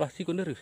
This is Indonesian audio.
Lah si kondor.